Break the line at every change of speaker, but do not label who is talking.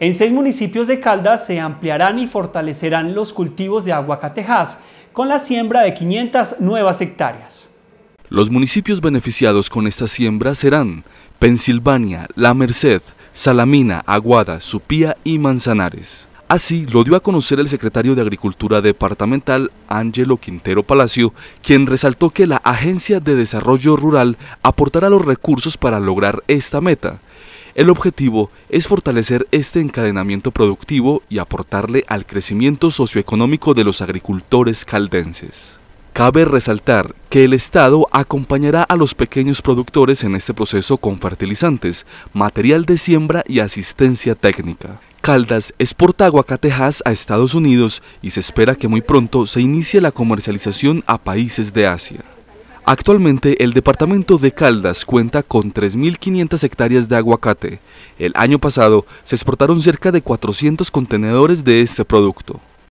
En seis municipios de Caldas se ampliarán y fortalecerán los cultivos de aguacatejas con la siembra de 500 nuevas hectáreas.
Los municipios beneficiados con esta siembra serán Pensilvania, La Merced, Salamina, Aguada, Supía y Manzanares. Así lo dio a conocer el secretario de Agricultura Departamental, Ángelo Quintero Palacio, quien resaltó que la Agencia de Desarrollo Rural aportará los recursos para lograr esta meta, el objetivo es fortalecer este encadenamiento productivo y aportarle al crecimiento socioeconómico de los agricultores caldenses. Cabe resaltar que el Estado acompañará a los pequeños productores en este proceso con fertilizantes, material de siembra y asistencia técnica. Caldas exporta aguacatejas a Estados Unidos y se espera que muy pronto se inicie la comercialización a países de Asia. Actualmente el departamento de Caldas cuenta con 3.500 hectáreas de aguacate. El año pasado se exportaron cerca de 400 contenedores de este producto.